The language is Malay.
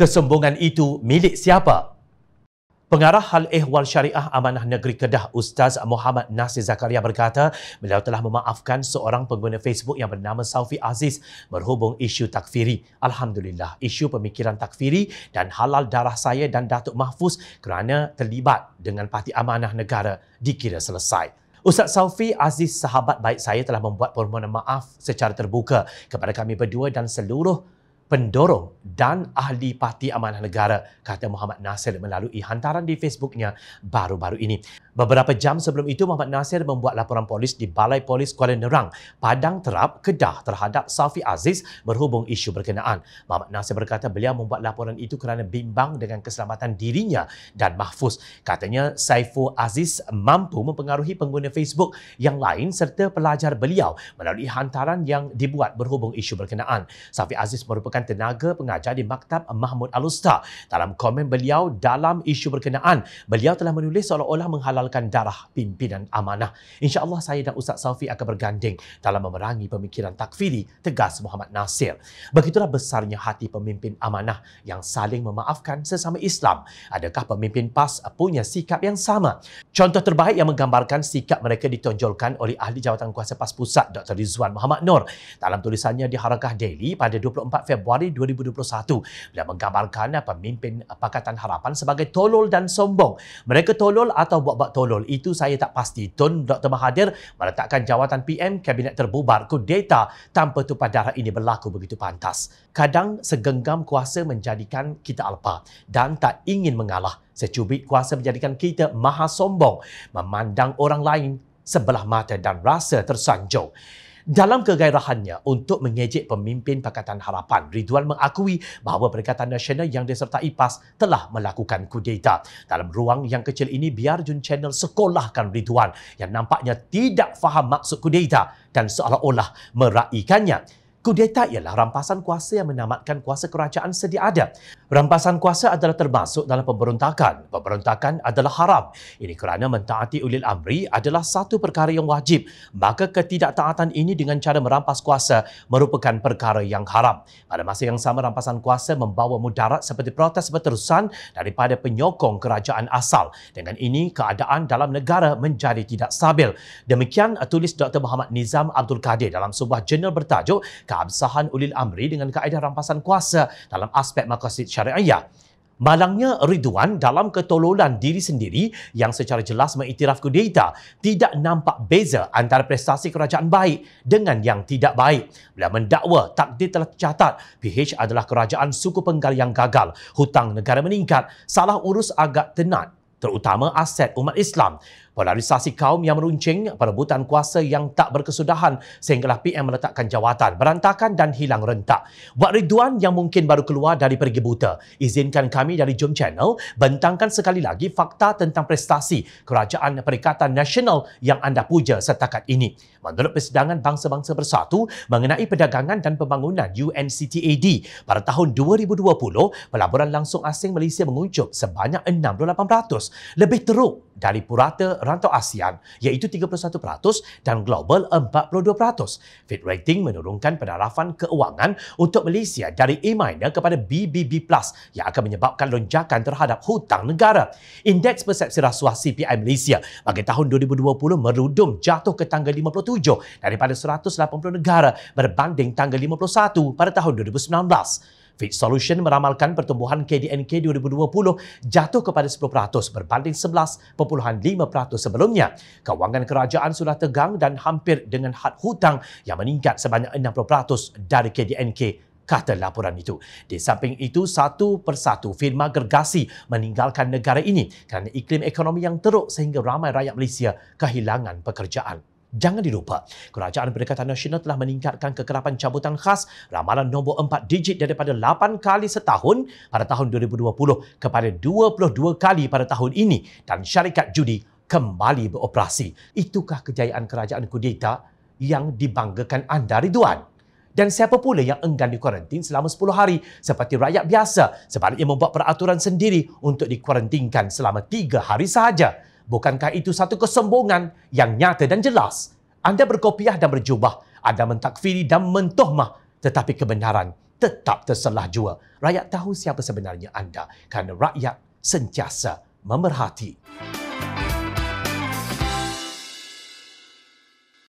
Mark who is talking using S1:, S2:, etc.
S1: kesombongan itu milik siapa? Pengarah Hal Ehwal Syariah Amanah Negeri Kedah Ustaz Muhammad Nasir Zakaria berkata, beliau telah memaafkan seorang pengguna Facebook yang bernama Saufi Aziz berhubung isu takfiri. Alhamdulillah, isu pemikiran takfiri dan halal darah saya dan Datuk Mahfuz kerana terlibat dengan Parti Amanah Negara dikira selesai. Ustaz Saufi Aziz, sahabat baik saya telah membuat permohonan maaf secara terbuka kepada kami berdua dan seluruh pendorong dan ahli Parti Amanah Negara, kata Muhammad Nasir melalui hantaran di Facebooknya baru-baru ini. Beberapa jam sebelum itu, Muhammad Nasir membuat laporan polis di Balai Polis Kuala Nerang, Padang Terap, Kedah terhadap Safi Aziz berhubung isu berkenaan. Muhammad Nasir berkata beliau membuat laporan itu kerana bimbang dengan keselamatan dirinya dan Mahfuz. Katanya Saifu Aziz mampu mempengaruhi pengguna Facebook yang lain serta pelajar beliau melalui hantaran yang dibuat berhubung isu berkenaan. Safi Aziz merupakan Pergerakan Tenaga Pengajar di Maktab Mahmud Al-Ustaz. Dalam komen beliau dalam isu berkenaan, beliau telah menulis seolah-olah menghalalkan darah pimpinan amanah. InsyaAllah saya dan Ustaz Safi akan berganding dalam memerangi pemikiran takfiri, tegas Muhammad Nasir. Begitulah besarnya hati pemimpin amanah yang saling memaafkan sesama Islam. Adakah pemimpin PAS punya sikap yang sama? Contoh terbaik yang menggambarkan sikap mereka ditonjolkan oleh Ahli Jawatan Kuasa PAS Pusat Dr. Rizwan Muhammad Nur dalam tulisannya di Harakah Daily pada 24 Februari Februari 2021 beliau menggambarkan eh, pemimpin eh, Pakatan Harapan sebagai tolol dan sombong mereka tolol atau buat-buat tolol itu saya tak pasti Tun Dr. Mahathir meletakkan jawatan PM Kabinet terbubar kudeta tanpa tumpah darah ini berlaku begitu pantas kadang segenggam kuasa menjadikan kita alpa dan tak ingin mengalah secubit kuasa menjadikan kita maha sombong memandang orang lain sebelah mata dan rasa tersanjung. Dalam kegairahannya untuk mengejek pemimpin Pakatan Harapan, Ridwan mengakui bahawa Perikatan Nasional yang disertai PAS telah melakukan kudeta. Dalam ruang yang kecil ini, biar Jun Channel sekolahkan Ridwan yang nampaknya tidak faham maksud kudeta dan seolah-olah meraikannya. Kudeta ialah rampasan kuasa yang menamatkan kuasa kerajaan sedia ada. Rampasan kuasa adalah termasuk dalam pemberontakan. Pemberontakan adalah haram. Ini kerana mentaati ulil amri adalah satu perkara yang wajib. Maka ketidaktaatan ini dengan cara merampas kuasa merupakan perkara yang haram. Pada masa yang sama, rampasan kuasa membawa mudarat seperti protes berterusan daripada penyokong kerajaan asal. Dengan ini, keadaan dalam negara menjadi tidak stabil. Demikian tulis Dr. Muhammad Nizam Abdul Kadir dalam sebuah jurnal bertajuk Keabsahan Ulil Amri dengan Kaedah Rampasan Kuasa dalam Aspek Makasih syariah. Malangnya Ridwan dalam ketololan diri sendiri yang secara jelas mengiktiraf kudeta tidak nampak beza antara prestasi kerajaan baik dengan yang tidak baik. Beliau mendakwa takdir telah tercatat PH adalah kerajaan suku penggal yang gagal, hutang negara meningkat, salah urus agak tenat terutama aset umat Islam polarisasi kaum yang meruncing, perebutan kuasa yang tak berkesudahan sehinggalah PM meletakkan jawatan berantakan dan hilang rentak. Buat Ridwan yang mungkin baru keluar dari pergi buta, izinkan kami dari Jom Channel bentangkan sekali lagi fakta tentang prestasi Kerajaan Perikatan Nasional yang anda puja setakat ini. Menurut persidangan Bangsa-Bangsa Bersatu mengenai perdagangan dan pembangunan UNCTAD pada tahun 2020, pelaburan langsung asing Malaysia menguncup sebanyak 68% lebih teruk dari purata rantau ASEAN iaitu 31% dan global 42%. Fit rating menurunkan penarafan keuangan untuk Malaysia dari A- kepada BBB+ yang akan menyebabkan lonjakan terhadap hutang negara. Indeks persepsi rasuah CPI Malaysia bagi tahun 2020 merudum jatuh ke tangga 57 daripada 180 negara berbanding tangga 51 pada tahun 2019. Fit Solution meramalkan pertumbuhan KDNK 2020 jatuh kepada 10% berbanding 11.5% sebelumnya. Kewangan kerajaan sudah tegang dan hampir dengan had hutang yang meningkat sebanyak 60% dari KDNK kata laporan itu. Di samping itu, satu persatu firma gergasi meninggalkan negara ini kerana iklim ekonomi yang teruk sehingga ramai rakyat Malaysia kehilangan pekerjaan. Jangan dilupa, Kerajaan Perdekatan Nasional telah meningkatkan kekerapan cabutan khas ramalan nombor 4 digit daripada 8 kali setahun pada tahun 2020 kepada 22 kali pada tahun ini dan syarikat judi kembali beroperasi. Itukah kejayaan kerajaan kudeta yang dibanggakan anda Ridwan? Dan siapa pula yang enggan dikuarantin selama 10 hari seperti rakyat biasa sebaliknya membuat peraturan sendiri untuk dikuarantinkan selama 3 hari sahaja? Bukankah itu satu kesombongan yang nyata dan jelas? Anda berkopiah dan berjubah. Anda mentakfiri dan mentohmah. Tetapi kebenaran tetap terselah jua. Rakyat tahu siapa sebenarnya anda. Kerana rakyat sentiasa memerhati. Musik